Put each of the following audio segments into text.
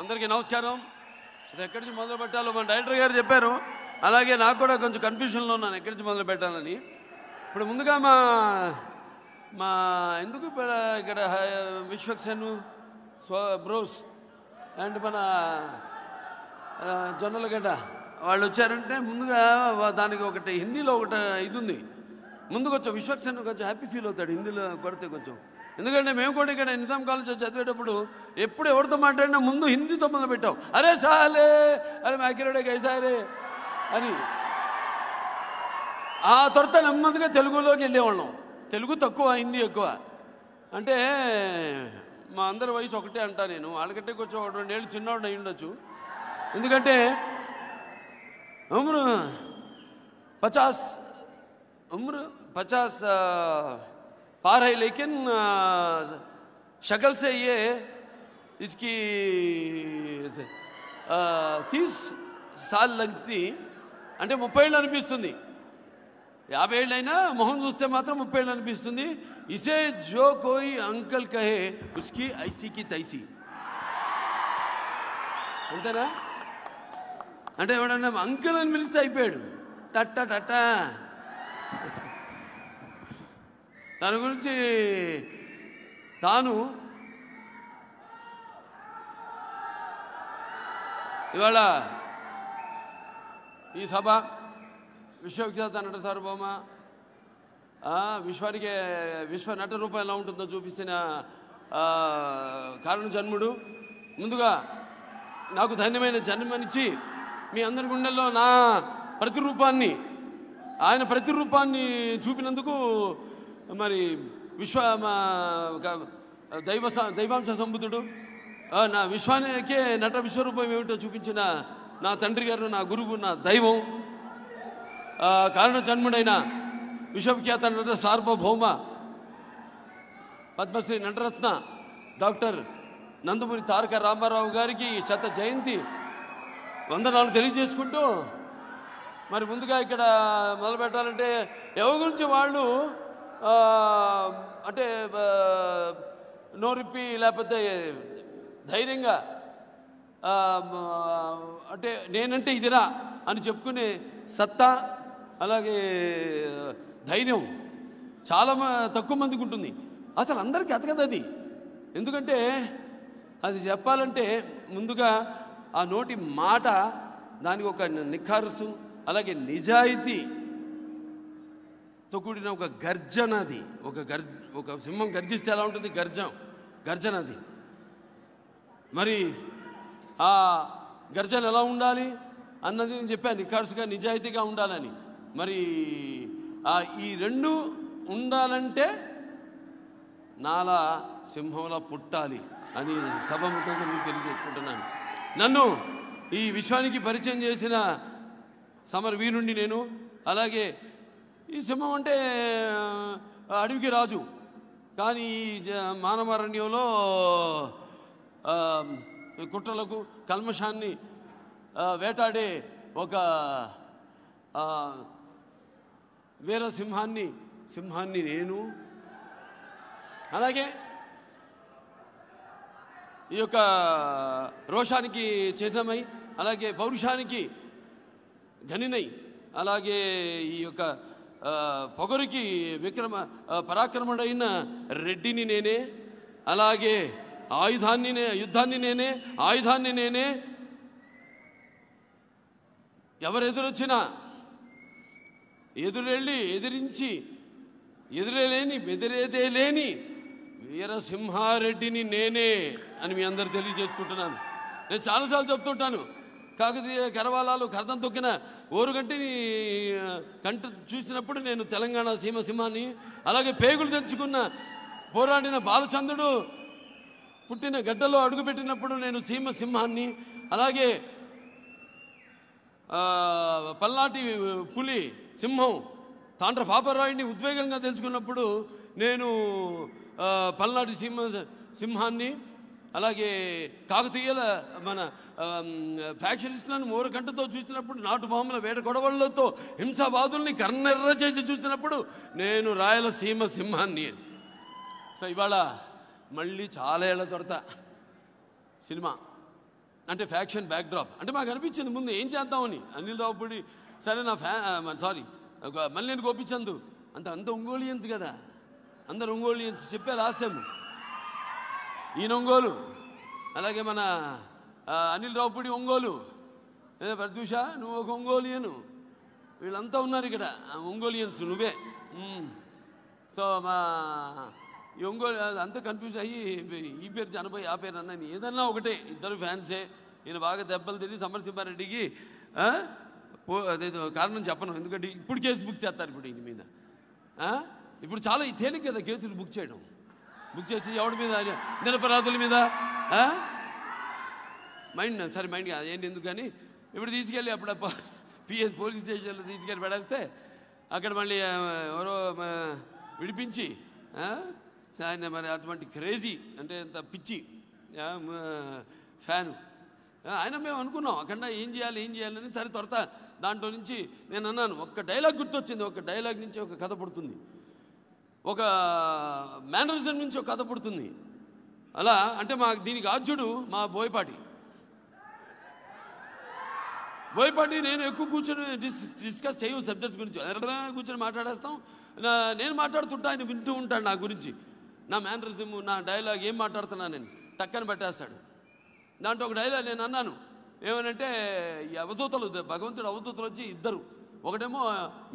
అందరికీ నమస్కారం అది ఎక్కడి నుంచి మొదలు పెట్టాలో మన డైరెక్టర్ గారు చెప్పారు అలాగే నాకు కూడా కొంచెం కన్ఫ్యూషన్లో ఉన్నాను ఎక్కడి నుంచి మొదలు పెట్టాలని ఇప్పుడు ముందుగా మా మా ఎందుకు ఇక్కడ విశ్వక్సన్ బ్రోస్ అండ్ మన గడ్డ వాళ్ళు వచ్చారంటే ముందుగా దానికి ఒకటి హిందీలో ఒకటి ఇది ఉంది ముందుకు కొంచెం విశ్వక్సేన్ కొంచెం హ్యాపీ ఫీల్ అవుతాడు హిందీలో కొడితే కొంచెం ఎందుకంటే మేము కూడా ఇక్కడ నిజాం కాలేజ్ చదివేటప్పుడు ఎప్పుడు ఎవరితో మాట్లాడినా ముందు హిందీతో మొదలు పెట్టాం అరే సాలే అరే మాకిరడే గైసారే అని ఆ తొరత నెమ్మదిగా తెలుగులోకి వెళ్ళేవాళ్ళం తెలుగు తక్కువ హిందీ ఎక్కువ అంటే మా అందరి వయసు ఒకటే అంటా నేను వాళ్ళకంటే కొంచెం ఒక రెండేళ్ళు చిన్నవాడు అయి ఉండొచ్చు ఎందుకంటే ఉమ్రు పచాస్ ఉమ్రు పచాస్ पार है लेकिन शक्ल से ये इसकी तीस సార్లు లగ్తి అంటే ముప్పై ఏళ్ళు అనిపిస్తుంది యాభై ఏళ్ళైనా మొహం చూస్తే మాత్రం ముప్పై ఏళ్ళు అనిపిస్తుంది ఇసే జో కోయి అంకల్ కహే ఉస్కి ఐసీకి తైసీ అంతేనా అంటే ఎవడన్నా అంకుల్ అని పిలిస్తే అయిపోయాడు టట్ట టట్ట తన గురించి తాను ఇవాళ ఈ సభ విశ్వవిఖ్యాత నట సార్వభౌమ విశ్వానికి విశ్వ నట రూపం ఎలా ఉంటుందో చూపించిన కారణ జన్ముడు ముందుగా నాకు ధన్యమైన జన్మనిచ్చి మీ అందరి గుండెల్లో నా ప్రతిరూపాన్ని ఆయన ప్రతిరూపాన్ని చూపినందుకు మరి విశ్వ దైవ దైవాంశ సంబుద్ధుడు నా విశ్వానికే నట విశ్వరూపం ఏమిటో చూపించిన నా తండ్రి గారు నా గురువు నా దైవం కారణ జన్ముడైన విశ్వవిఖ్యాత నట సార్వభౌమ పద్మశ్రీ నటరత్న డాక్టర్ నందమూరి తారక రామారావు గారికి చెత్త జయంతి వందనాలు తెలియజేసుకుంటూ మరి ముందుగా ఇక్కడ మొదలు పెట్టాలంటే ఎవరి గురించి వాళ్ళు అంటే నోరిప్పి లేకపోతే ధైర్యంగా అంటే నేనంటే ఇదిరా అని చెప్పుకునే సత్తా అలాగే ధైర్యం చాలా తక్కువ మందికి ఉంటుంది అసలు అందరికీ అతకదు అది ఎందుకంటే అది చెప్పాలంటే ముందుగా ఆ నోటి మాట దానికి ఒక నిఖారుసు అలాగే నిజాయితీ తో కూడిన ఒక గర్జనది ఒక గర్జ ఒక సింహం గర్జిస్తే ఎలా ఉంటుంది గర్జం గర్జనది మరి ఆ గర్జన ఎలా ఉండాలి అన్నది నేను చెప్పాను నిఖార్సుగా నిజాయితీగా ఉండాలని మరి ఈ రెండు ఉండాలంటే నాలా సింహంలా పుట్టాలి అని సభముఖంగా మీకు తెలియజేసుకుంటున్నాను నన్ను ఈ విశ్వానికి పరిచయం చేసిన సమర్ సమరవీరుణ్ణి నేను అలాగే ఈ సింహం అంటే అడవికి రాజు కానీ ఈ మానవారణ్యంలో కుట్రలకు కల్మషాన్ని వేటాడే ఒక వీర సింహాన్ని సింహాన్ని నేను అలాగే ఈ యొక్క రోషానికి చేతమై అలాగే పౌరుషానికి ఘనినై అలాగే ఈ యొక్క పొగరికి విక్రమ పరాక్రముడైన రెడ్డిని నేనే అలాగే ఆయుధాన్ని యుద్ధాన్ని నేనే ఆయుధాన్ని నేనే ఎవరు ఎదురొచ్చిన ఎదురెళ్ళి ఎదిరించి ఎదురేలేని బెదిరేదే లేని వీరసింహారెడ్డిని నేనే అని మీ అందరు తెలియజేసుకుంటున్నాను నేను చాలాసార్లు చెప్తుంటాను కాకతీయ కరవాలాలు కరతం తొక్కిన గంటిని కంట చూసినప్పుడు నేను తెలంగాణ సీమ సింహాన్ని అలాగే పేగులు తెంచుకున్న పోరాడిన బాలచంద్రుడు పుట్టిన గడ్డలో అడుగుపెట్టినప్పుడు నేను సీమ సింహాన్ని అలాగే పల్లాటి పులి సింహం తాండ్ర పాపరాయుడిని ఉద్వేగంగా తెలుసుకున్నప్పుడు నేను పల్నాటి సింహ సింహాన్ని అలాగే కాకతీయుల మన ఫ్యాక్షనిస్టులను మూరకంటతో చూసినప్పుడు నాటు బొమ్మల వేట గొడవలతో హింసాబాదుల్ని కర్ణెర్ర చేసి చూసినప్పుడు నేను రాయలసీమ సింహాన్ని సో ఇవాళ మళ్ళీ చాలా ఏళ్ళ దొరత సినిమా అంటే ఫ్యాక్షన్ బ్యాక్డ్రాప్ అంటే మాకు అనిపించింది ముందు ఏం చేద్దామని అనిల్ రావుపూడి సరే నా ఫ్యా సారీ మళ్ళీ నేను గోపించందు అంత అంత ఒంగోలియన్స్ కదా అందరు ఒంగోలియన్స్ చెప్పే రాసాము ఈయన ఒంగోలు అలాగే మన అనిల్ రావుపూడి ఒంగోలు ప్రత్యూషా నువ్వు ఒక ఒంగోలియను వీళ్ళంతా ఉన్నారు ఇక్కడ ఒంగోలియన్స్ నువ్వే సో మా ఈ ఒంగోలు అంతా కన్ఫ్యూజ్ అయ్యి ఈ పేరు చనిపోయి ఆ పేరు అన్నాను ఏదన్నా ఒకటే ఇద్దరు ఫ్యాన్సే నేను బాగా దెబ్బలు తిని పో అదే కారణం చెప్పను ఎందుకంటే ఇప్పుడు కేసు బుక్ చేస్తారు ఇప్పుడు ఇంటి మీద ఇప్పుడు చాలా తేలిక కదా కేసులు బుక్ చేయడం బుక్ చేసి ఎవడి మీద నిరపరాధుల మీద మైండ్ సరే మైండ్ కాదు ఏంటి ఎందుకు కానీ ఇప్పుడు తీసుకెళ్ళి అప్పుడు పిఎస్ పోలీస్ స్టేషన్లో తీసుకెళ్ళి పెడేస్తే అక్కడ మళ్ళీ ఎవరో విడిపించి ఆయన మరి అటువంటి క్రేజీ అంటే ఎంత పిచ్చి ఫ్యాను ఆయన మేము అనుకున్నాం అక్కడ ఏం చేయాలి ఏం చేయాలని సరే త్వరత దాంట్లో నుంచి నేను అన్నాను ఒక్క డైలాగ్ గుర్తొచ్చింది ఒక డైలాగ్ నుంచి ఒక కథ పుడుతుంది ఒక మేనరిజం నుంచి ఒక కథ పుడుతుంది అలా అంటే మా దీనికి ఆద్యుడు మా బోయపాటి బోయపాటి నేను ఎక్కువ కూర్చొని డిస్కస్ చేయవు సబ్జెక్ట్స్ గురించి ఎక్కడైనా కూర్చొని మాట్లాడేస్తాం నేను మాట్లాడుతుంటా ఆయన వింటూ ఉంటాడు నా గురించి నా మేనరిజం నా డైలాగ్ ఏం మాట్లాడుతున్నా నేను టక్కని పెట్టేస్తాడు దాంట్లో ఒక డైలాగ్ నేను అన్నాను ఏమనంటే ఈ అవధూతలు భగవంతుడు అవధూతలు వచ్చి ఇద్దరు ఒకటేమో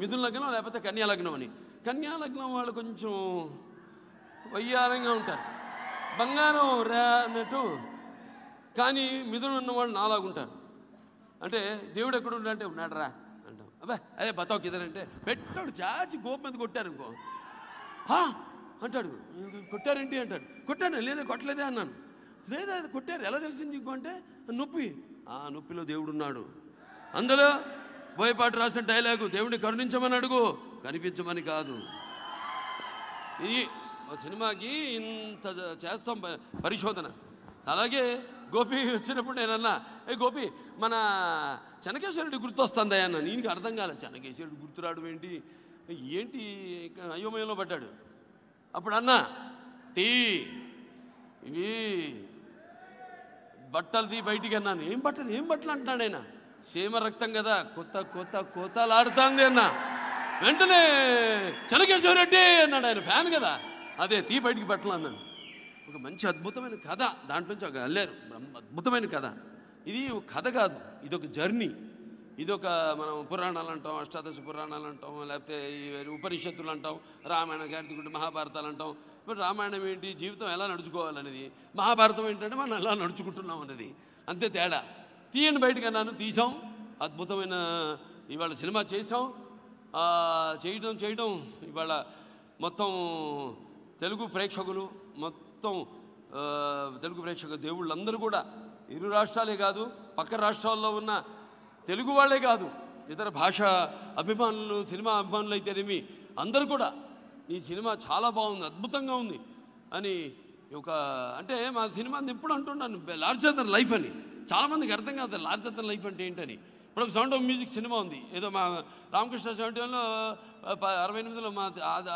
మిథున లగ్నం లేకపోతే కన్యా లగ్నం అని కన్యాలగ్నం వాళ్ళు కొంచెం వయ్యారంగా ఉంటారు బంగారం రా అన్నట్టు కానీ మిథున ఉన్నవాళ్ళు నాలాగుంటారు అంటే దేవుడు ఎక్కడ ఉన్నాడంటే ఉన్నాడు రా అంటాం అబ్బా అదే బతావు ఇదనంటే పెట్టాడు చాచి గోపు మీద కొట్టారు ఇంకో అంటాడు కొట్టారేంటి అంటాడు కొట్టాను లేదా కొట్టలేదే అన్నాను లేదా కొట్టారు ఎలా తెలిసింది ఇంకో అంటే నొప్పి ఆ నొప్పిలో దేవుడు ఉన్నాడు అందులో బోయపాటు రాసిన డైలాగు దేవుడిని కరుణించమని అడుగు కనిపించమని కాదు ఈ సినిమాకి ఇంత చేస్తాం పరిశోధన అలాగే గోపి వచ్చినప్పుడు నేనన్నా ఏ గోపి మన చెనకేశ్వరుడు గుర్తొస్తుందయ్యా అన్న నీకు అర్థం కాలే చెనకేశ్వరుడు గుర్తురాడు ఏంటి ఏంటి అయోమయంలో పడ్డాడు అప్పుడు అన్న టీ ఇవి బట్టలు తీ బయటికి అన్నాను ఏం బట్టలు ఏం బట్టలు అంటున్నాడు ఆయన సేమ రక్తం కదా కొత్త కొత్త ఆడుతుంది అన్నా వెంటనే రెడ్డి అన్నాడు ఆయన ఫ్యాన్ కదా అదే తీ బయటికి అన్నాడు ఒక మంచి అద్భుతమైన కథ దాంట్లోంచి ఒక వెళ్ళారు అద్భుతమైన కథ ఇది ఒక కథ కాదు ఇది ఒక జర్నీ ఇది ఒక మనం పురాణాలు అంటాం అష్టాదశ పురాణాలు అంటాం లేకపోతే ఉపనిషత్తులు అంటాం రామాయణ గుడి మహాభారతాలు అంటాం ఇప్పుడు రామాయణం ఏంటి జీవితం ఎలా నడుచుకోవాలనేది మహాభారతం ఏంటంటే మనం ఎలా నడుచుకుంటున్నాం అన్నది అంతే తేడా తీయని బయటకు అన్నాను తీసాం అద్భుతమైన ఇవాళ సినిమా చేసాం చేయడం చేయడం ఇవాళ మొత్తం తెలుగు ప్రేక్షకులు మొత్తం తెలుగు ప్రేక్షక దేవుళ్ళందరూ కూడా ఇరు రాష్ట్రాలే కాదు పక్క రాష్ట్రాల్లో ఉన్న తెలుగు వాళ్ళే కాదు ఇతర భాష అభిమానులు సినిమా అభిమానులు అయితేనేమి అందరు కూడా ఈ సినిమా చాలా బాగుంది అద్భుతంగా ఉంది అని ఒక అంటే మా సినిమా ఎప్పుడు అంటున్నాను లార్జర్ దన్ లైఫ్ అని చాలామందికి అర్థం కాదు లార్జర్ దన్ లైఫ్ అంటే ఏంటని ఇప్పుడు ఒక సౌండ్ ఆఫ్ మ్యూజిక్ సినిమా ఉంది ఏదో మా రామకృష్ణ సెవెంటీ వన్లో అరవై ఎనిమిదిలో మా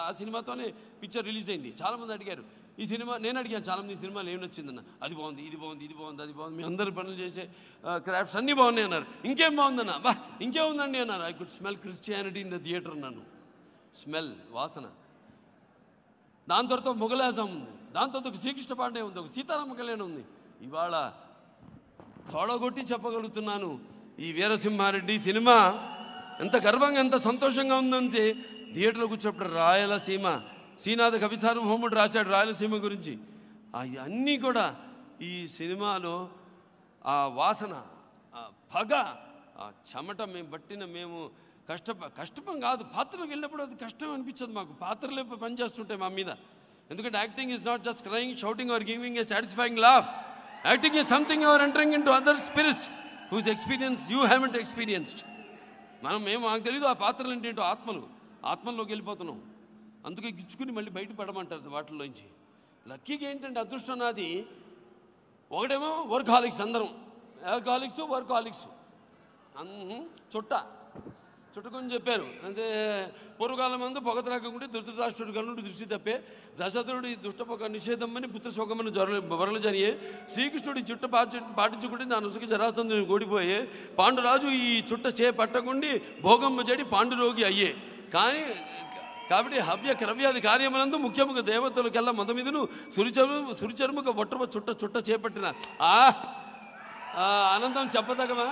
ఆ సినిమాతోనే పిక్చర్ రిలీజ్ అయింది చాలామంది అడిగారు ఈ సినిమా నేను అడిగాను చాలామంది సినిమాలు ఏమి నచ్చిందన్న అది బాగుంది ఇది బాగుంది ఇది బాగుంది అది బాగుంది మీ అందరు పనులు చేసే క్రాఫ్ట్స్ అన్నీ బాగున్నాయి అన్నారు ఇంకేం బాగుందన్న బా ఇంకేముందండి అన్నారు I could smell Christianity in the theatre అన్నాను స్మెల్ వాసన దాని తర్వాత మొగలాసం ఉంది దాని తర్వాత ఒక శ్రీకృష్ణ పాండే ఉంది ఒక సీతారామ కళ్యాణం ఉంది ఇవాళ తోడగొట్టి చెప్పగలుగుతున్నాను ఈ వీరసింహారెడ్డి సినిమా ఎంత గర్వంగా ఎంత సంతోషంగా ఉందంటే థియేటర్లో కూర్చోప్పుడు రాయలసీమ శ్రీనాథ కవి సార్వభౌముడు రాశాడు రాయలసీమ గురించి అవన్నీ కూడా ఈ సినిమాలో ఆ వాసన ఆ పగ ఆ చెమట మేము పట్టిన మేము కష్ట కష్టపం కాదు పాత్రలకు వెళ్ళినప్పుడు అది కష్టం అనిపించదు మాకు పని పనిచేస్తుంటాయి మా మీద ఎందుకంటే acting is not just crying shouting or giving a satisfying laugh acting is something or entering into other spirits whose experience you haven't experienced మనం మేము మాకు తెలియదు ఆ పాత్రలు ఏంటేంటో ఆత్మలు ఆత్మల్లోకి వెళ్ళిపోతున్నాం అందుకే గిచ్చుకుని మళ్ళీ బయట పడమంటారు వాటిలోంచి లక్కీగా ఏంటంటే అదృష్టం నాది ఒకటేమో వర్క్ హాలిక్స్ అందరం వర్క్ హాలిక్స్ వర్క్ హాలిక్స్ చుట్ట చుట్టుకొని చెప్పారు అంటే పూర్వకాలం మందు పొగ త్రాకుంటే ధృతరాష్ట్రుడు కనుడు దృష్టి తప్పే దశరథుడి దుష్టపొగ నిషేధమని పుత్రశోకమని జ్వరలు వరలు జరిగే శ్రీకృష్ణుడి చుట్ట పాటించుకుంటే దాని ఉసుకి జరాస్తుంది ఓడిపోయే పాండురాజు ఈ చుట్ట చే పట్టకుండి భోగమ్మ చెడి పాండురోగి అయ్యే కానీ కాబట్టి హవ్య క్రవ్యాది కార్యమునందు ముఖ్యముగా దేవతలకెల్లా మంద మీదను సురిచరు సురిచరుముఖ బొట్టమ చుట్ట చుట్ట చేపట్టిన ఆ ఆనందం చెప్పదగమా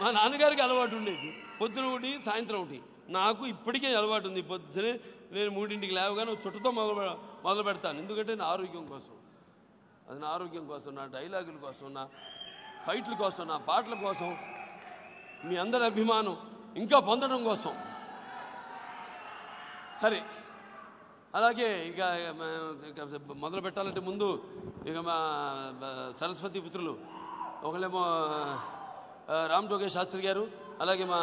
మా నాన్నగారికి అలవాటు ఉండేది పొద్దున ఒకటి సాయంత్రం ఒకటి నాకు ఇప్పటికే అలవాటు ఉంది పొద్దునే నేను మూడింటికి లేవగానే చుట్టుతో మొదలు మొదలు పెడతాను ఎందుకంటే నా ఆరోగ్యం కోసం అది నా ఆరోగ్యం కోసం నా డైలాగుల కోసం నా ఫైట్ల కోసం నా పాటల కోసం మీ అందరి అభిమానం ఇంకా పొందడం కోసం సరే అలాగే ఇంకా మొదలు పెట్టాలంటే ముందు ఇక మా సరస్వతి పుత్రులు ఒకళ్ళేమో రామ్ జోగేష్ శాస్త్రి గారు అలాగే మా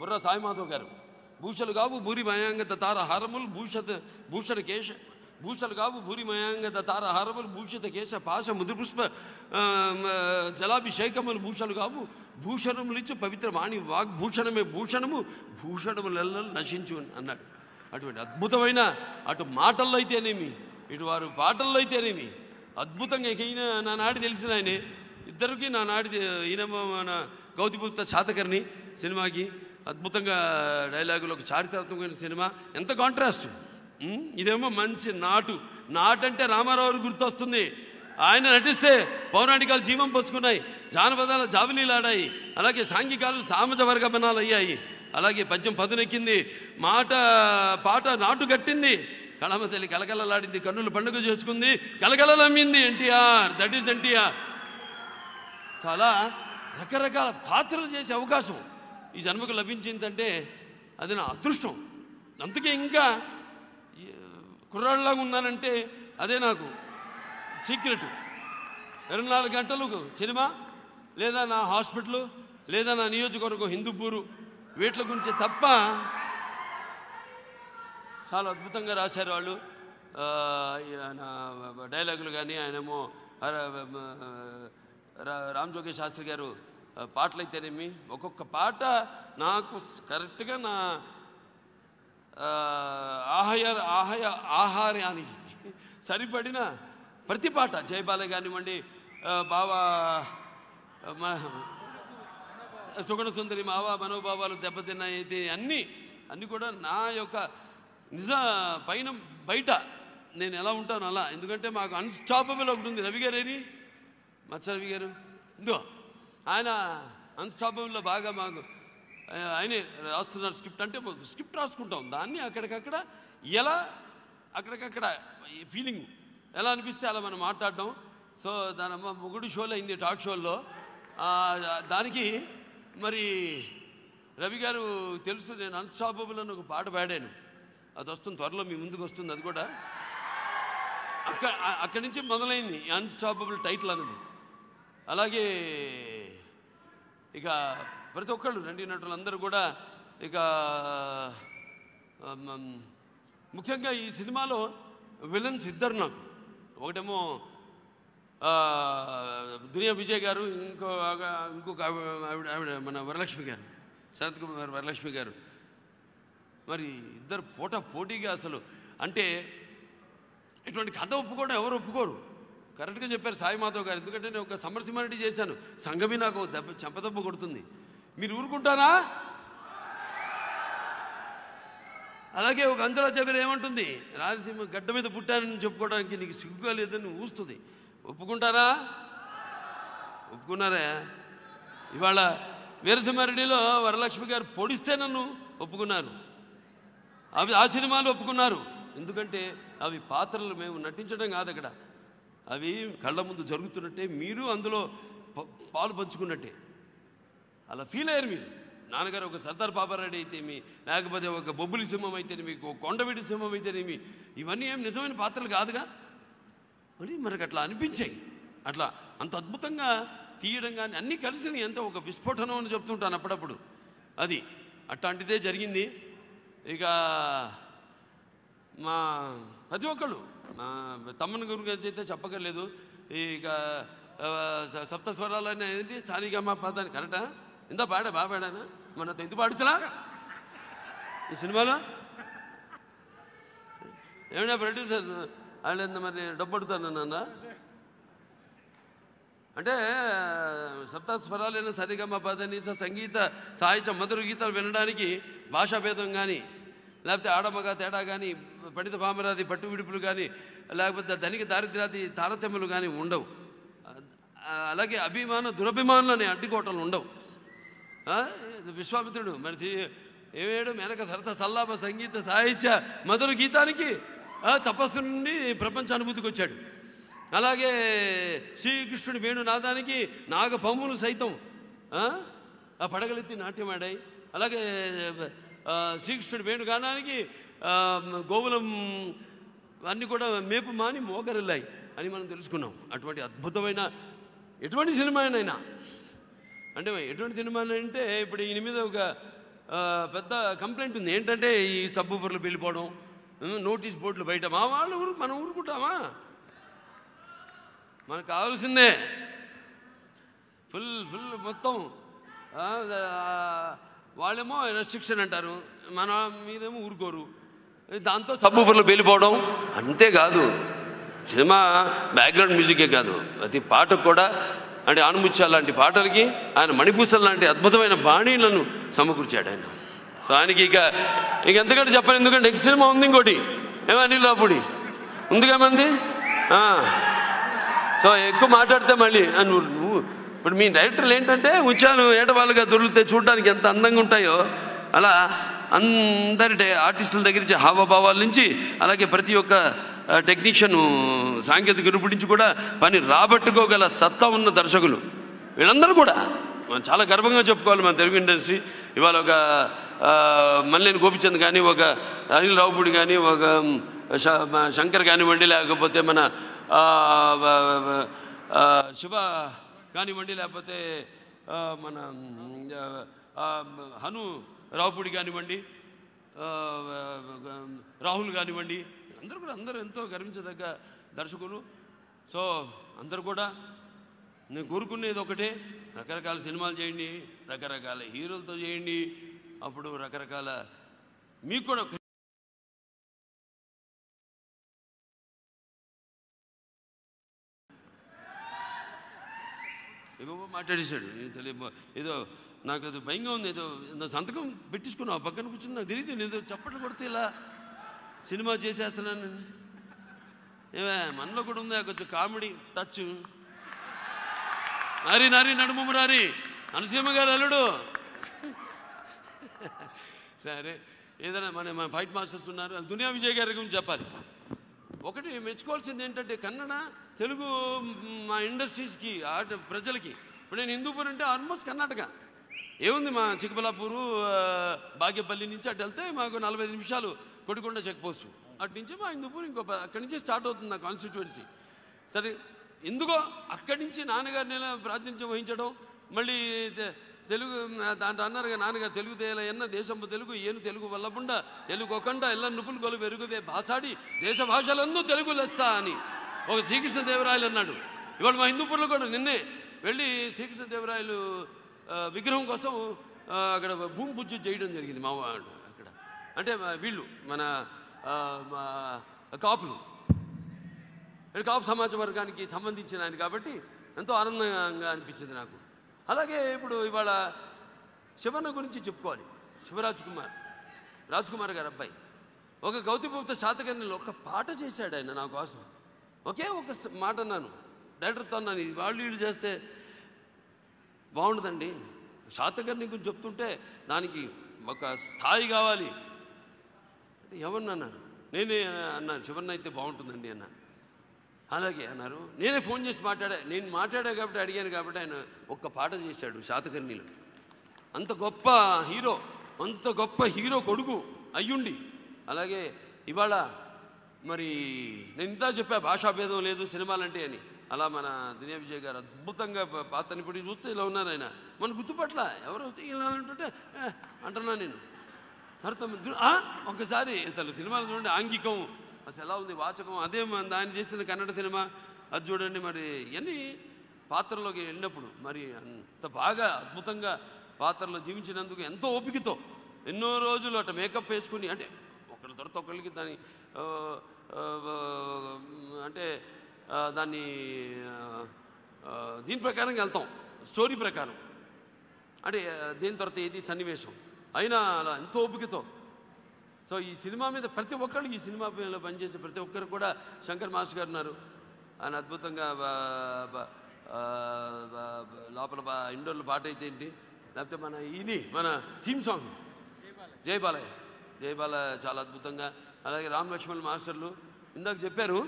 బుర్ర సాయిమాధవ్ గారు భూషలు కావు భూరి మయాంగత తార హరముల్ భూషత భూషణ కేశ భూషలు కావు భూరి మయాంగత తార హరములు భూషిత కేశ పాశ ముదుపుష్ప జలాభిషేకములు భూషలు కావు ఇచ్చి పవిత్ర వాణి వాగ్భూషణమే భూషణము భూషణములలో నశించు అన్నాడు అటువంటి అద్భుతమైన అటు మాటల్లో అయితేనేమి ఇటు వారు పాటల్లో అయితేనేమి అద్భుతంగా ఎకైనా నానాడు తెలిసిన ఆయనే ఇద్దరికి నా నాటి ఈయన మన గౌతమిపుత్ర చాతకర్ని సినిమాకి అద్భుతంగా డైలాగులు ఒక చారిత్రాత్మకమైన సినిమా ఎంత కాంట్రాస్ట్ ఇదేమో మంచి నాటు నాటంటే రామారావు గుర్తొస్తుంది ఆయన నటిస్తే పౌరాణికాలు జీవం పోసుకున్నాయి జానపదాల జాబిలీలాడాయి అలాగే సాంఘికాలు సామజ వర్గమనాలు అయ్యాయి అలాగే పద్యం పదునెక్కింది మాట పాట నాటు కట్టింది కళమ తల్లి కలకలలాడింది కన్నులు పండుగ చేసుకుంది అమ్మింది ఎన్టీఆర్ దట్ ఈస్ ఎన్టీఆర్ చాలా రకరకాల పాత్రలు చేసే అవకాశం ఈ జన్మకు లభించిందంటే అది నా అదృష్టం అందుకే ఇంకా కుర్రాళ్ళలాగా ఉన్నానంటే అదే నాకు సీక్రెట్ ఇరవై నాలుగు గంటలకు సినిమా లేదా నా హాస్పిటల్ లేదా నా నియోజకవర్గం హిందూపూరు వీటి గురించి తప్ప చాలా అద్భుతంగా రాశారు వాళ్ళు ఆయన డైలాగులు కానీ ఆయనేమో రామ్ జోగి శాస్త్రి గారు పాటలు అయితేనేమి ఒక్కొక్క పాట నాకు కరెక్ట్గా నా ఆహయ ఆహయ ఆహార్యానికి సరిపడిన ప్రతి పాట జయబాల కానివ్వండి బావా సుగుణ సుందరి మావా మనోభావాలు దెబ్బతిన్నాయి అన్నీ అన్నీ కూడా నా యొక్క నిజ పైన బయట నేను ఎలా ఉంటాను అలా ఎందుకంటే మాకు అన్స్టాపబుల్ ఒకటి ఉంది రవి గారేని మత్సరవి గారు ఇందో ఆయన అన్స్టాపబుల్లో బాగా మాకు ఆయనే రాస్తున్నారు స్క్రిప్ట్ అంటే స్క్రిప్ట్ రాసుకుంటాం దాన్ని అక్కడికక్కడ ఎలా అక్కడికక్కడ ఫీలింగ్ ఎలా అనిపిస్తే అలా మనం మాట్లాడడం సో దాని మొగుడు షోలో అయింది టాక్ షోలో దానికి మరి రవి గారు తెలుసు నేను అన్స్టాపబుల్ అని ఒక పాట పాడాను అది వస్తుంది త్వరలో మీ ముందుకు వస్తుంది అది కూడా అక్కడ అక్కడి నుంచి మొదలైంది అన్స్టాపబుల్ టైటిల్ అన్నది అలాగే ఇక ప్రతి ఒక్కళ్ళు రండి నటులందరూ కూడా ఇక ముఖ్యంగా ఈ సినిమాలో విలన్స్ ఇద్దరు నాకు ఒకటేమో దునియా విజయ్ గారు ఇంకో ఇంకొక ఆవిడ ఆవిడ మన వరలక్ష్మి గారు శరత్ కుమార్ వరలక్ష్మి గారు మరి ఇద్దరు పోట పోటీగా అసలు అంటే ఇటువంటి కథ ఒప్పుకోవడం ఎవరు ఒప్పుకోరు కరెక్ట్గా చెప్పారు సాయి మాధవ్ గారు ఎందుకంటే నేను ఒక సమరసింహారెడ్డి చేశాను సంగమి నాకు దెబ్బ చెంపదెబ్బ కొడుతుంది మీరు ఊరుకుంటారా అలాగే ఒక అంజల చెబిరి ఏమంటుంది రాయలసీమ గడ్డ మీద పుట్టానని చెప్పుకోవడానికి నీకు సిగ్గుగా లేదని ఊస్తుంది ఒప్పుకుంటారా ఒప్పుకున్నారా ఇవాళ వీరసింహారెడ్డిలో వరలక్ష్మి గారు పొడిస్తే నన్ను ఒప్పుకున్నారు అవి ఆ సినిమాలు ఒప్పుకున్నారు ఎందుకంటే అవి పాత్రలు మేము నటించడం కాదు అక్కడ అవి కళ్ళ ముందు జరుగుతున్నట్టే మీరు అందులో పాలు పంచుకున్నట్టే అలా ఫీల్ అయ్యారు మీరు నాన్నగారు ఒక సర్దార్ బాబారెడ్డి అయితేమి లేకపోతే ఒక బొబ్బులి సింహం అయితేనేమి ఒక కొండవీటి సింహం అయితేనేమి ఇవన్నీ ఏం నిజమైన పాత్రలు కాదుగా అని మనకు అట్లా అనిపించాయి అట్లా అంత అద్భుతంగా తీయడం కానీ అన్నీ కలిసి ఎంత ఒక విస్ఫోటనం అని చెప్తుంటాను అప్పుడప్పుడు అది అట్లాంటిదే జరిగింది ఇక మా ప్రతి ఒక్కళ్ళు తమ్మని గురించి అయితే చెప్పగలేదు ఇక సప్త అనే ఏంటి సారీగమ్మ పాదాన్ని కరెక్టా ఇంత పాడా బాగా పాడానా మన ఎందుకు పాడుచలా ఈ సినిమాలో ఏమైనా ప్రొడ్యూసర్ ఆయన ఎంత మరి డబ్బడుతానన్నా అంటే సప్తస్వరాలైన సరిగమ్మ పదని సంగీత సాహిత్య మధుర గీతాలు వినడానికి భాషాభేదం కానీ లేకపోతే ఆడమగ తేడా కానీ పండిత భామరాది పట్టు విడుపులు కానీ లేకపోతే ధనిక దారిద్ర్యాది తారతమ్యలు కానీ ఉండవు అలాగే అభిమాన అనే అడ్డుకోటలు ఉండవు విశ్వామిత్రుడు మరి ఏమేడు మెనక సరస సల్లాప సంగీత సాహిత్య మధుర గీతానికి తపస్సు నుండి ప్రపంచ అనుభూతికి వచ్చాడు అలాగే శ్రీకృష్ణుడి వేణునాదానికి నాగ పమ్ములు సైతం ఆ పడగలెత్తి నాట్యమాడాయి అలాగే శ్రీకృష్ణుడు వేణుగానానికి గోవులం అన్నీ కూడా మేపు మాని మోకరిల్లాయి అని మనం తెలుసుకున్నాం అటువంటి అద్భుతమైన ఎటువంటి సినిమానైనా అంటే ఎటువంటి సినిమా అంటే ఇప్పుడు ఈయన మీద ఒక పెద్ద కంప్లైంట్ ఉంది ఏంటంటే ఈ సబ్బుఫర్లు వెళ్ళిపోవడం నోటీస్ బోర్డులు బయట మా వాళ్ళు ఊరు మనం ఊరుకుంటామా మనకు కావాల్సిందే ఫుల్ ఫుల్ మొత్తం వాళ్ళేమో రెస్ట్రిక్షన్ అంటారు మన మీరేమో ఊరుకోరు దాంతో సబ్బుఫర్లు పేలిపోవడం అంతేకాదు సినిమా బ్యాక్గ్రౌండ్ మ్యూజికే కాదు ప్రతి పాటకు కూడా అంటే ఆనుముత్య లాంటి పాటలకి ఆయన మణిపూసలు లాంటి అద్భుతమైన బాణీలను సమకూర్చాడు ఆయన సో ఆయనకి ఇక ఇక ఎంతకంటే చెప్పాను ఎందుకంటే నెక్స్ట్ సినిమా ఉంది ఇంకోటి ఏమో అనిల్ రాపుడి ఉందిగా మంది సో ఎక్కువ మాట్లాడితే మళ్ళీ నువ్వు ఇప్పుడు మీ డైరెక్టర్లు ఏంటంటే ఉంచాను ఏటవాళ్ళుగా దొరికితే చూడడానికి ఎంత అందంగా ఉంటాయో అలా అందరి ఆర్టిస్టుల దగ్గర నుంచి హావభావాల నుంచి అలాగే ప్రతి ఒక్క టెక్నీషియన్ సాంకేతిక నిపుణించి కూడా పని రాబట్టుకోగల సత్తా ఉన్న దర్శకులు వీళ్ళందరూ కూడా మనం చాలా గర్వంగా చెప్పుకోవాలి మన తెలుగు ఇండస్ట్రీ ఇవాళ ఒక మల్లేని గోపిచంద్ కానీ ఒక అనిల్ రావుపూడి కానీ ఒక శంకర్ కానివ్వండి లేకపోతే మన శివ కానివ్వండి లేకపోతే మన హను రావుపూడి కానివ్వండి రాహుల్ కానివ్వండి అందరూ కూడా అందరూ ఎంతో గర్వించదగ్గ దర్శకులు సో అందరు కూడా నేను కోరుకునేది ఒకటే రకరకాల సినిమాలు చేయండి రకరకాల హీరోలతో చేయండి అప్పుడు రకరకాల మీకు కూడా ఏమో మాట్లాడేశాడు తెలియ ఏదో నాకు అది భయంగా ఉంది ఏదో నా సంతకం పెట్టించుకున్నావు పక్కన కూర్చుని నాకు తెలియదు ఏదో చప్పట్లు కొడితే ఇలా సినిమా చేసేస్తున్నాను ఏమే మనలో కూడా ఉంది కొంచెం కామెడీ టచ్ నారి నారి నడుము నారి అనసీమ గారు అల్లుడు సరే ఏదైనా మన మన ఫైట్ మాస్టర్స్ ఉన్నారు దునియా విజయ్ గారి గురించి చెప్పాలి ఒకటి మెచ్చుకోవాల్సింది ఏంటంటే కన్నడ తెలుగు మా ఇండస్ట్రీస్కి ఆట ప్రజలకి ఇప్పుడు నేను హిందూపూర్ అంటే ఆల్మోస్ట్ కర్ణాటక ఏముంది మా చిక్కబలాపూరు బాగేపల్లి నుంచి అటు వెళ్తే మాకు నలభై నిమిషాలు కొట్టుకొండ చెక్ పోస్ట్ అటు నుంచి మా హిందూపూర్ ఇంకో అక్కడి నుంచి స్టార్ట్ అవుతుంది నా కాన్స్టిట్యువెన్సీ సరే ఎందుకో అక్కడి నుంచి నాన్నగారు నేను ప్రాతినిధ్యం వహించడం మళ్ళీ తెలుగు దాంట్లో అన్నారు నాన్నగా తెలుగు తేల ఎన్న దేశం తెలుగు ఏను తెలుగు వల్లకుండా తెలుగు ఒకండా ఎల్ల నుపులు గొలు పెరుగుదే భాషాడి దేశ భాషలందు తెలుగు లెస్తా అని ఒక శ్రీకృష్ణదేవరాయలు అన్నాడు ఇవాళ మా హిందూపూర్లో కూడా నిన్నే వెళ్ళి శ్రీకృష్ణదేవరాయలు విగ్రహం కోసం అక్కడ భూమి పూజ చేయడం జరిగింది మా అక్కడ అంటే వీళ్ళు మన కాపులు కాపు సమాజ వర్గానికి సంబంధించిన ఆయన కాబట్టి ఎంతో ఆనందంగా అనిపించింది నాకు అలాగే ఇప్పుడు ఇవాళ శివన్న గురించి చెప్పుకోవాలి శివరాజ్ కుమార్ కుమార్ గారు అబ్బాయి ఒక గౌతమిపుత్ర శాతకర్ణిలో ఒక పాట చేశాడు ఆయన నా కోసం ఒకే ఒక మాట అన్నాను డైరెక్టర్తో అన్నాను ఇది వాళ్ళు వీళ్ళు చేస్తే బాగుండదండి శాతకర్ణి గురించి చెప్తుంటే దానికి ఒక స్థాయి కావాలి ఎవరిని అన్నారు నేనే అన్నాను శివన్న అయితే బాగుంటుందండి అన్నా అలాగే అన్నారు నేనే ఫోన్ చేసి మాట్లాడా నేను మాట్లాడా కాబట్టి అడిగాను కాబట్టి ఆయన ఒక్క పాట చేశాడు శాతకర్ణిలో అంత గొప్ప హీరో అంత గొప్ప హీరో కొడుకు అయ్యుండి అలాగే ఇవాళ మరి నేను ఇంత చెప్పా భాషాభేదం లేదు సినిమాలంటే అని అలా మన దినే విజయ్ గారు అద్భుతంగా పాత్రని నిపుణి చూస్తే ఇలా ఉన్నారు ఆయన మన గుర్తుపట్ల ఎవరు ఇలాంటుంటే అంటున్నా నేను తర్వాత ఒకసారి అసలు సినిమాలు చూడండి ఆంగికం అసలు ఎలా ఉంది వాచకం అదే దాన్ని ఆయన చేసిన కన్నడ సినిమా అది చూడండి మరి ఇవన్నీ పాత్రలోకి వెళ్ళినప్పుడు మరి అంత బాగా అద్భుతంగా పాత్రలో జీవించినందుకు ఎంతో ఓపికతో ఎన్నో రోజులు అట్ట మేకప్ వేసుకుని అంటే ఒకళ్ళ తర్వాత ఒకరికి దాని అంటే దాన్ని దీని ప్రకారం వెళ్తాం స్టోరీ ప్రకారం అంటే దీని తర్వాత ఏది సన్నివేశం అయినా అలా ఎంతో ఓపికతో సో ఈ సినిమా మీద ప్రతి ఒక్కరు ఈ సినిమా మీద పనిచేసే ప్రతి ఒక్కరు కూడా శంకర్ మాస్ గారు ఉన్నారు ఆయన అద్భుతంగా లోపల ఇండోర్లో పాట అయితే ఏంటి లేకపోతే మన ఇది మన థీమ్ సాంగ్ జయబాలయ్య జయబాల చాలా అద్భుతంగా అలాగే రామ్ లక్ష్మణ్ మాస్టర్లు ఇందాక చెప్పారు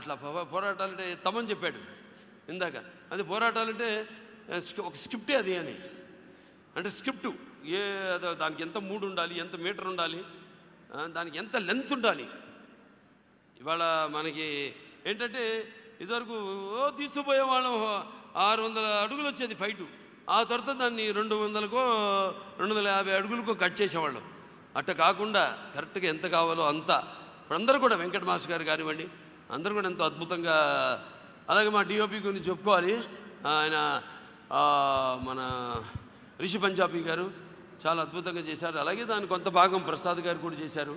ఇట్లా పోరాటాలంటే తమని చెప్పాడు ఇందాక అది పోరాటాలంటే ఒక స్క్రిప్టే అది అని అంటే స్క్రిప్టు ఏ దానికి ఎంత మూడు ఉండాలి ఎంత మీటర్ ఉండాలి దానికి ఎంత లెంత్ ఉండాలి ఇవాళ మనకి ఏంటంటే ఇదివరకు ఓ తీసుకుపోయే వాళ్ళం ఆరు వందల అడుగులు వచ్చేది ఫైటు ఆ తర్వాత దాన్ని రెండు వందలకో రెండు వందల యాభై అడుగులకో కట్ చేసేవాళ్ళం అట్ట కాకుండా కరెక్ట్గా ఎంత కావాలో అంత ఇప్పుడు అందరూ కూడా వెంకట మాస్ గారు కానివ్వండి అందరూ కూడా ఎంతో అద్భుతంగా అలాగే మా డిఓపి గురించి చెప్పుకోవాలి ఆయన మన రిషి పంజాబీ గారు చాలా అద్భుతంగా చేశారు అలాగే దాని కొంత భాగం ప్రసాద్ గారు కూడా చేశారు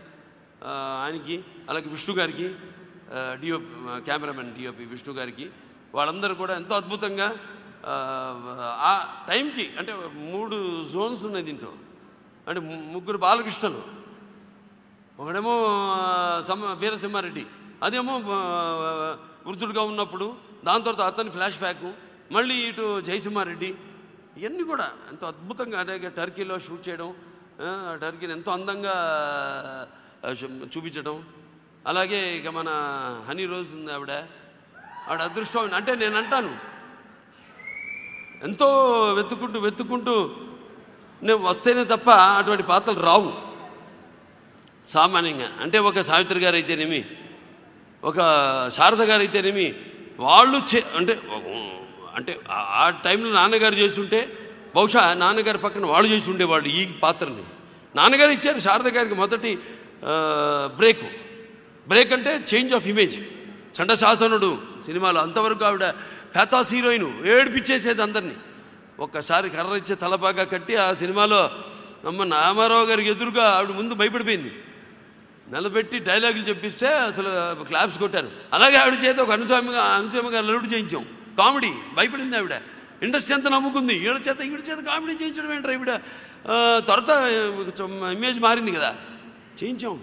ఆయనకి అలాగే విష్ణు గారికి డిఓ కెమెరామెన్ డిఓపి విష్ణు గారికి వాళ్ళందరూ కూడా ఎంతో అద్భుతంగా ఆ టైంకి అంటే మూడు జోన్స్ ఉన్నాయి దీంట్లో అంటే ముగ్గురు బాలకృష్ణలు ఒకడేమో సమ వీరసింహారెడ్డి అదేమో వృద్ధుడిగా ఉన్నప్పుడు దాని తర్వాత అతని ఫ్లాష్ బ్యాక్ మళ్ళీ ఇటు జయసింహారెడ్డి ఇవన్నీ కూడా ఎంతో అద్భుతంగా అలాగే టర్కీలో షూట్ చేయడం టర్కీని ఎంతో అందంగా చూపించడం అలాగే ఇక మన హనీ రోజు ఉంది ఆవిడ ఆవిడ అదృష్టం అంటే నేను అంటాను ఎంతో వెతుక్కుంటూ వెతుక్కుంటూ నేను వస్తేనే తప్ప అటువంటి పాత్రలు రావు సామాన్యంగా అంటే ఒక సావిత్రి గారు అయితేనేమి ఒక శారద గారు అయితేనేమి వాళ్ళు చే అంటే అంటే ఆ టైంలో నాన్నగారు చేస్తుంటే బహుశా నాన్నగారి పక్కన వాళ్ళు చేసి ఉండేవాళ్ళు ఈ పాత్రని నాన్నగారు ఇచ్చారు శారద గారికి మొదటి బ్రేక్ బ్రేక్ అంటే చేంజ్ ఆఫ్ ఇమేజ్ చండశాసనుడు సినిమాలో అంతవరకు ఆవిడ పేతాస్ హీరోయిన్ ఏడిపించేసేది అందరినీ ఒక్కసారి ఇచ్చే తలపాగా కట్టి ఆ సినిమాలో అమ్మ నామారావు గారికి ఎదురుగా ఆవిడ ముందు భయపడిపోయింది నిలబెట్టి డైలాగులు చెప్పిస్తే అసలు క్లాప్స్ కొట్టారు అలాగే ఆవిడ చేత ఒక అనుస్వామి అనుస్వామి గారు లలుడు చేయించాం కామెడీ భయపడింది ఆవిడ ఇండస్ట్రీ అంతా నమ్ముకుంది ఈడ చేత ఈడ చేత కామెడీ చేయించడం ఏంట్రా ఈవిడ తర్వాత ఇమేజ్ మారింది కదా చేయించాం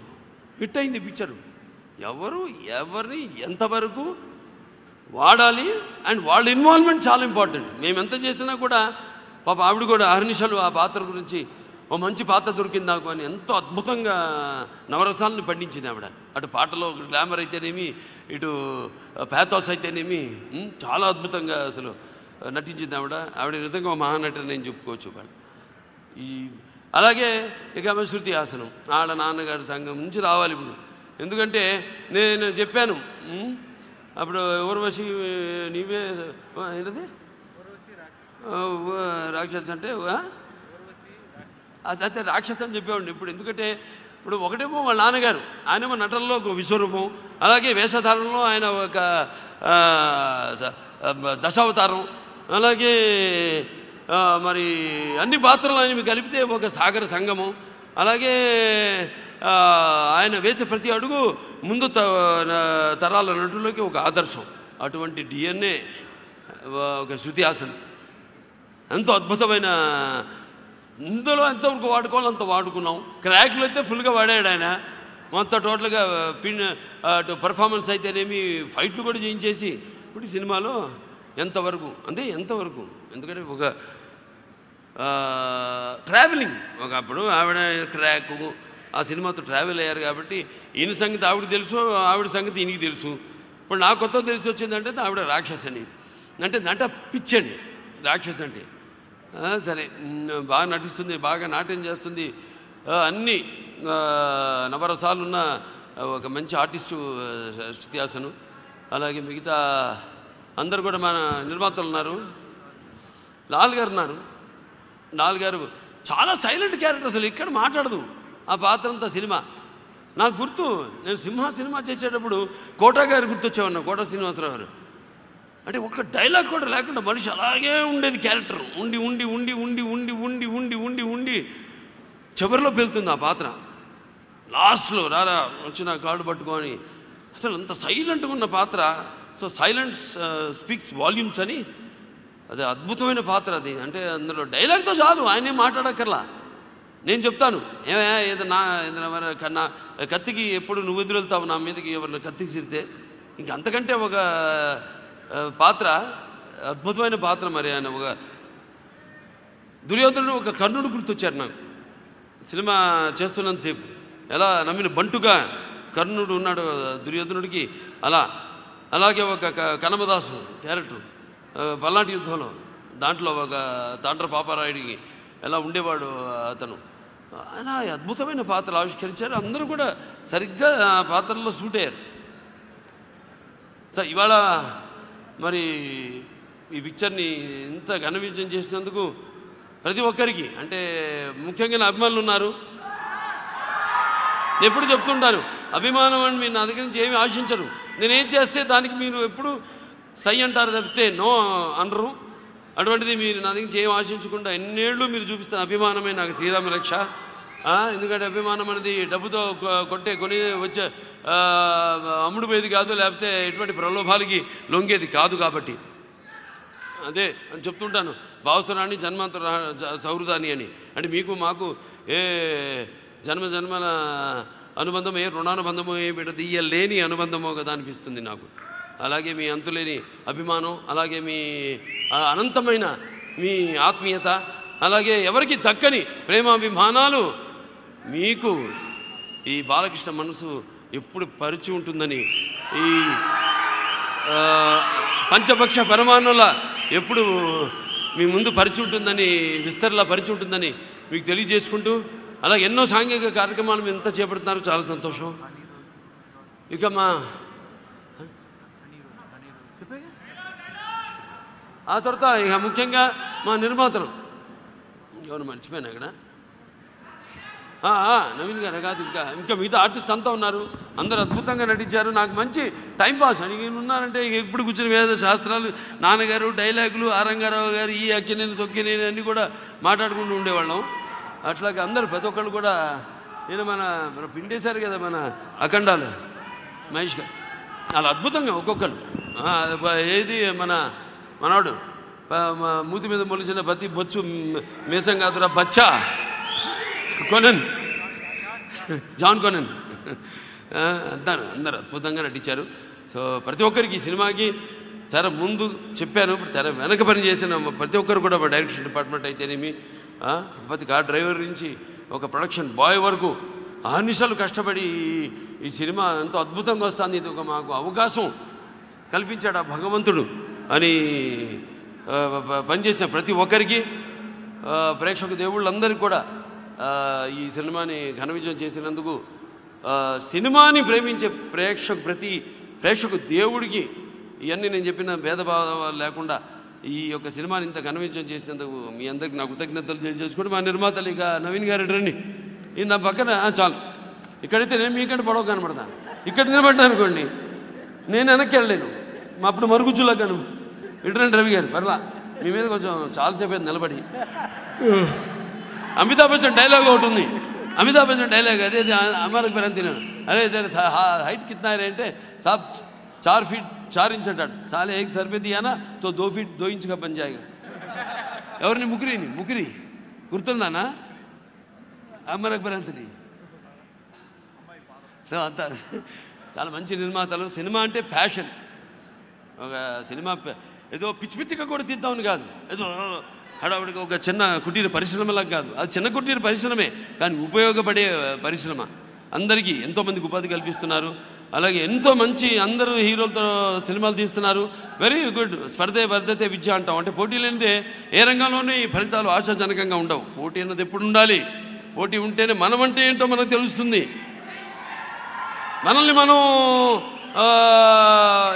హిట్ అయింది పిక్చరు ఎవరు ఎవరిని ఎంతవరకు వాడాలి అండ్ వాళ్ళ ఇన్వాల్వ్మెంట్ చాలా ఇంపార్టెంట్ మేము ఎంత చేసినా కూడా పాప ఆవిడ కూడా అహర్నిషాలు ఆ పాత్ర గురించి ఓ మంచి పాత్ర దొరికింది నాకు అని ఎంతో అద్భుతంగా నవరసాలను పండించింది ఆవిడ అటు పాటలో గ్లామర్ అయితేనేమి ఇటు ప్యాథాస్ అయితేనేమి చాలా అద్భుతంగా అసలు నటించింది ఆవిడ ఆవిడ నిజంగా ఒక మహానటని నేను చెప్పుకోవచ్చు వాళ్ళు ఈ అలాగే ఇక శృతి ఆసనం ఆడ నాన్నగారి సంఘం నుంచి రావాలి ఇప్పుడు ఎందుకంటే నేను చెప్పాను అప్పుడు ఊర్వశి నీవే ఏంటది రాక్షస్ అంటే అదైతే రాక్షసం చెప్పేవాడిని ఇప్పుడు ఎందుకంటే ఇప్పుడు ఒకటేమో వాళ్ళ నాన్నగారు ఆయనేమో నటనలో ఒక విశ్వరూపం అలాగే వేషధారంలో ఆయన ఒక దశావతారం అలాగే మరి అన్ని పాత్రలు ఆయన కలిపితే ఒక సాగర సంగమం అలాగే ఆయన వేసే ప్రతి అడుగు ముందు తరాల నటులకి ఒక ఆదర్శం అటువంటి డిఎన్ఏ ఒక శృతి ఆసన్ ఎంతో అద్భుతమైన ఇందులో ఎంతవరకు వాడుకోవాలో అంత వాడుకున్నాం క్రాక్లు అయితే ఫుల్గా వాడాడు ఆయన మొత్తం టోటల్గా పిన్ అటు పర్ఫార్మెన్స్ అయితేనేమి ఫైట్లు కూడా చేయించేసి ఇప్పుడు సినిమాలో ఎంతవరకు అంటే ఎంతవరకు ఎందుకంటే ఒక ట్రావెలింగ్ ఒకప్పుడు ఆవిడ క్రాక్ ఆ సినిమాతో ట్రావెల్ అయ్యారు కాబట్టి ఈయన సంగతి ఆవిడ తెలుసు ఆవిడ సంగతి ఈయనకి తెలుసు ఇప్పుడు నా కొత్త తెలిసి వచ్చిందంటే ఆవిడ రాక్షసని అంటే నట పిచ్చండి రాక్షస్ అంటే సరే బాగా నటిస్తుంది బాగా నాట్యం చేస్తుంది అన్ని నవరసాలున్న ఒక మంచి ఆర్టిస్టు శృతిహాసను అలాగే మిగతా అందరు కూడా మన నిర్మాతలు ఉన్నారు లాల్ గారు ఉన్నారు లాల్ గారు చాలా సైలెంట్ క్యారెక్టర్ అసలు ఇక్కడ మాట్లాడదు ఆ పాత్ర అంతా సినిమా నాకు గుర్తు నేను సింహ సినిమా చేసేటప్పుడు కోటా గారు గుర్తొచ్చేవాడినా కోట శ్రీనివాసరావు గారు అంటే ఒక డైలాగ్ కూడా లేకుండా మనిషి అలాగే ఉండేది క్యారెక్టర్ ఉండి ఉండి ఉండి ఉండి ఉండి ఉండి ఉండి ఉండి ఉండి చివరిలో పెళ్తుంది ఆ పాత్ర లాస్ట్లో రారా వచ్చిన కాడు పట్టుకొని అసలు అంత సైలెంట్గా ఉన్న పాత్ర సో సైలెంట్ స్పీక్స్ వాల్యూమ్స్ అని అది అద్భుతమైన పాత్ర అది అంటే అందులో డైలాగ్తో చాలు ఆయనే మాట్లాడక్కర్లా నేను చెప్తాను ఏమే ఏదన్నా ఏదైనా కన్నా కత్తికి ఎప్పుడు నువ్వు వెళ్తావు నా మీదకి ఎవరిని కత్తికి చిరితే ఇంకంతకంటే ఒక పాత్ర అద్భుతమైన పాత్ర మరి ఆయన ఒక దుర్యోధనుడు ఒక కర్ణుడు గుర్తొచ్చారు నాకు సినిమా చేస్తున్నంతసేపు ఎలా నమ్మిన బంటుగా కర్ణుడు ఉన్నాడు దుర్యోధనుడికి అలా అలాగే ఒక కనమదాసు క్యారెక్టర్ పల్నాటి యుద్ధంలో దాంట్లో ఒక తాండ్ర పాపారాయుడికి ఎలా ఉండేవాడు అతను అలా అద్భుతమైన పాత్రలు ఆవిష్కరించారు అందరూ కూడా సరిగ్గా ఆ పాత్రల్లో సూట్ అయ్యారు ఇవాళ మరి ఈ పిక్చర్ని ఇంత ఘన విజయం చేసినందుకు ప్రతి ఒక్కరికి అంటే ముఖ్యంగా నా అభిమానులు ఉన్నారు నేను ఎప్పుడు చెప్తుంటాను అభిమానం అని మీరు నా దగ్గర నుంచి ఏమి ఆశించరు నేనేం చేస్తే దానికి మీరు ఎప్పుడు సై అంటారు తప్పితే నో అనరు అటువంటిది మీరు నా దగ్గర నుంచి ఏమి ఆశించకుండా ఎన్నేళ్ళు మీరు చూపిస్తారు అభిమానమే నాకు శ్రీరామ రక్ష ఎందుకంటే అభిమానం అనేది డబ్బుతో కొట్టే కొని వచ్చే అమ్ముడుపోయేది కాదు లేకపోతే ఎటువంటి ప్రలోభాలకి లొంగేది కాదు కాబట్టి అదే అని చెప్తుంటాను భావసరాన్ని జన్మాంతర సౌహృదాన్ని అని అంటే మీకు మాకు ఏ జన్మ జన్మల అనుబంధం ఏ రుణానుబంధమో ఏ విడదీయలేని అనుబంధమో కదా అనిపిస్తుంది నాకు అలాగే మీ అంతులేని అభిమానం అలాగే మీ అనంతమైన మీ ఆత్మీయత అలాగే ఎవరికి దక్కని ప్రేమాభిమానాలు మీకు ఈ బాలకృష్ణ మనసు ఎప్పుడు పరిచి ఉంటుందని ఈ పంచపక్ష పరమాణుల ఎప్పుడు మీ ముందు పరిచి ఉంటుందని విస్తరణ పరిచి ఉంటుందని మీకు తెలియజేసుకుంటూ అలా ఎన్నో సాంఘిక కార్యక్రమాలు ఎంత చేపడుతున్నారు చాలా సంతోషం ఇక మా ఆ తర్వాత ఇక ముఖ్యంగా మా నిర్మాతలు ఎవరు మర్చిపోయాను కదా నవీన్ గారు కాదు ఇంకా ఇంకా మిగతా ఆర్టిస్ట్ అంతా ఉన్నారు అందరు అద్భుతంగా నటించారు నాకు మంచి టైంపాస్ అని నేను ఉన్నానంటే ఎప్పుడు కూర్చుని వేద శాస్త్రాలు నాన్నగారు డైలాగులు ఆరంగారావు గారు ఈ అక్కినేని తొక్కినేని అన్నీ కూడా మాట్లాడుకుంటూ ఉండేవాళ్ళం అట్లాగే అందరు ప్రతి ఒక్కళ్ళు కూడా నేను మన మన పిండేశారు కదా మన అఖండాలు మహేష్ గారు వాళ్ళు అద్భుతంగా ఒక్కొక్కరు ఏది మన మనవాడు మూతి మీద మొలిచిన ప్రతి బొచ్చు మీసం కాదురా బచ్చా కొనన్ జాన్ కొనన్ అందరు అందరు అద్భుతంగా నటించారు సో ప్రతి ఒక్కరికి ఈ సినిమాకి తెర ముందు చెప్పాను ఇప్పుడు తెర వెనక పని చేసిన ప్రతి ఒక్కరు కూడా డైరెక్షన్ డిపార్ట్మెంట్ అయితేనేమి ప్రతి కార్ డ్రైవర్ నుంచి ఒక ప్రొడక్షన్ బాయ్ వరకు అహర్నిశలు కష్టపడి ఈ సినిమా ఎంతో అద్భుతంగా వస్తుంది ఇది ఒక మాకు అవకాశం కల్పించాడు ఆ భగవంతుడు అని పనిచేసిన ప్రతి ఒక్కరికి ప్రేక్షక దేవుళ్ళందరికీ కూడా ఈ సినిమాని ఘన విజయం చేసినందుకు సినిమాని ప్రేమించే ప్రేక్షకు ప్రతి ప్రేక్షకు దేవుడికి ఇవన్నీ నేను చెప్పిన భేదభావాలు లేకుండా ఈ యొక్క సినిమాని ఇంత ఘన విజయం చేసినందుకు మీ అందరికి నా కృతజ్ఞతలు చేసుకుంటే మా నిర్మాతలు ఇక నవీన్ గారు రండి ఈ నా పక్కన చాలు ఇక్కడైతే నేను మీకంటే పొడవ కనబడతా ఇక్కడ నిలబడ్డా అనుకోండి నేను వెనక్కి వెళ్ళలేను మా అప్పుడు మరుగుజ్జులా కను ఇటు రవి గారు పర్లా మీ మీద కొంచెం చాలాసేపు నిలబడి అమితాబ్ బచ్చన్ డైలాగ్ ఒకటి ఉంది అమితాబ్ బచ్చన్ డైలాగ్ అదే అమర్ అక్బర్ అని తిన్నాను హైట్ కిतना రే అంటే సాప్ చార్ ఫీట్ చార్ ఇంచ్ అంటాడు సాలే ఏక్ సర్పే దియానా తో దో ఫీట్ దో ఇంచ్గా పనిచేయగా ఎవరిని ముగ్గురిని ముకిరి గుర్తుందానా అమర్ అక్బర్ అంతని సో అంత చాలా మంచి నిర్మాతలు సినిమా అంటే ఫ్యాషన్ ఒక సినిమా ఏదో పిచ్చి పిచ్చిగా కూడా తీద్దామని కాదు ఏదో హడావుడికి ఒక చిన్న కుటీర పరిశ్రమలా కాదు అది చిన్న కుటీర పరిశ్రమే కానీ ఉపయోగపడే పరిశ్రమ అందరికీ ఎంతోమందికి ఉపాధి కల్పిస్తున్నారు అలాగే ఎంతో మంచి అందరూ హీరోలతో సినిమాలు తీస్తున్నారు వెరీ గుడ్ స్పర్ధే వర్ధతే విద్య అంటాం అంటే పోటీ లేనిదే ఏ రంగంలోనే ఈ ఫలితాలు ఆశాజనకంగా ఉండవు పోటీ అన్నది ఎప్పుడు ఉండాలి పోటీ ఉంటేనే మనం అంటే ఏంటో మనకు తెలుస్తుంది మనల్ని మనం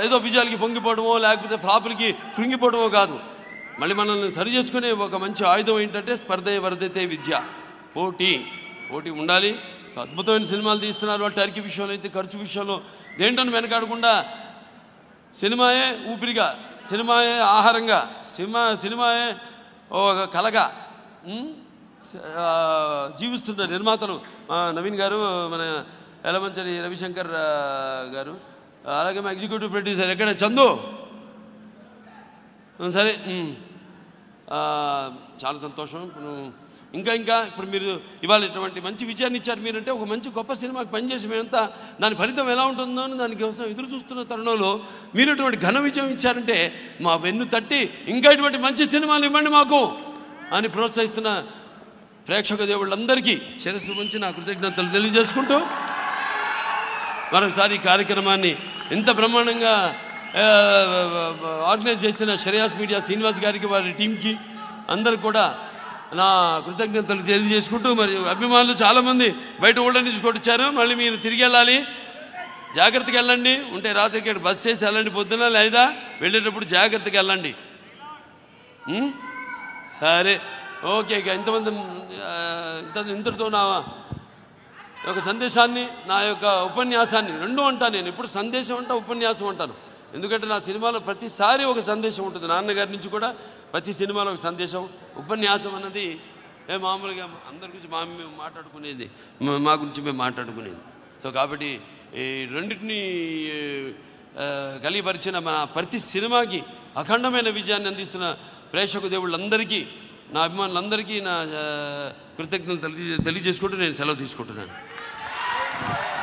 ఏదో విజయాలకి పొంగిపోవడమో లేకపోతే ఫ్లాపులకి కృంగిపోవడమో కాదు మళ్ళీ మనల్ని సరి చేసుకునే ఒక మంచి ఆయుధం ఏంటంటే స్పర్ధ వర్ధితే విద్య పోటీ పోటీ ఉండాలి సో అద్భుతమైన సినిమాలు తీస్తున్నారు వాళ్ళు టర్కీ విషయంలో అయితే ఖర్చు విషయంలో దేంటని వెనకాడకుండా సినిమాయే ఊపిరిగా సినిమాయే ఆహారంగా సినిమా సినిమాయే ఒక కలగా జీవిస్తున్న నిర్మాతలు నవీన్ గారు మన ఎలమంచరి రవిశంకర్ గారు అలాగే మా ఎగ్జిక్యూటివ్ ప్రొడ్యూసర్ ఎక్కడ చందు సరే చాలా సంతోషం ఇప్పుడు ఇంకా ఇంకా ఇప్పుడు మీరు ఇవాళ ఇటువంటి మంచి విజయాన్ని ఇచ్చారు మీరంటే ఒక మంచి గొప్ప సినిమాకి పనిచేసి మేమంతా దాని ఫలితం ఎలా ఉంటుందో అని దానికోసం ఎదురు చూస్తున్న తరుణంలో మీరు ఇటువంటి ఘన విజయం ఇచ్చారంటే మా వెన్ను తట్టి ఇంకా ఇటువంటి మంచి సినిమాలు ఇవ్వండి మాకు అని ప్రోత్సహిస్తున్న ప్రేక్షక దేవుళ్ళందరికీ శిరస్సు ఉంచి నా కృతజ్ఞతలు తెలియజేసుకుంటూ మరొకసారి కార్యక్రమాన్ని ఇంత బ్రహ్మాండంగా ఆర్గనైజ్ చేసిన శ్రేయాస్ మీడియా శ్రీనివాస్ గారికి వారి టీంకి అందరు కూడా నా కృతజ్ఞతలు తెలియజేసుకుంటూ మరి అభిమానులు చాలామంది బయట ఊళ్ళ నుంచి కొట్టించారు మళ్ళీ మీరు తిరిగి వెళ్ళాలి జాగ్రత్తగా వెళ్ళండి ఉంటే రాత్రి ఇక్కడ బస్ చేసి వెళ్ళండి పొద్దున లేదా వెళ్ళేటప్పుడు జాగ్రత్తగా వెళ్ళండి సరే ఓకే ఇక ఇంతమంది ఇంత ఇంతటితో నా యొక్క సందేశాన్ని నా యొక్క ఉపన్యాసాన్ని రెండు అంటాను నేను ఇప్పుడు సందేశం అంటా ఉపన్యాసం అంటాను ఎందుకంటే నా సినిమాలో ప్రతిసారి ఒక సందేశం ఉంటుంది నాన్నగారి నుంచి కూడా ప్రతి సినిమాలో ఒక సందేశం ఉపన్యాసం అన్నది మామూలుగా అందరి గురించి మా మేము మాట్లాడుకునేది మా గురించి మేము మాట్లాడుకునేది సో కాబట్టి ఈ రెండింటిని కలిగిపరిచిన మన ప్రతి సినిమాకి అఖండమైన విజయాన్ని అందిస్తున్న ప్రేక్షకు దేవుళ్ళందరికీ నా అభిమానులందరికీ నా కృతజ్ఞతలు తెలియజేసుకుంటూ నేను సెలవు తీసుకుంటున్నాను